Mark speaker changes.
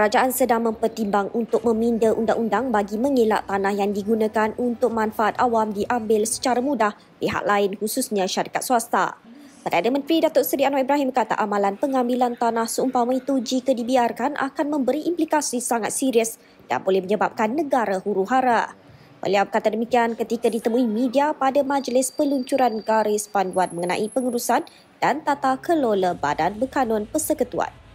Speaker 1: kerajaan sedang mempertimbang untuk meminda undang-undang bagi mengelak tanah yang digunakan untuk manfaat awam diambil secara mudah pihak lain khususnya syarikat swasta. Perdana Menteri Datuk Seri Anwar Ibrahim kata amalan pengambilan tanah seumpama itu jika dibiarkan akan memberi implikasi sangat serius dan boleh menyebabkan negara huru hara. Beliau kata demikian ketika ditemui media pada majlis peluncuran garis panduan mengenai pengurusan dan tata kelola badan berkanun persekutuan.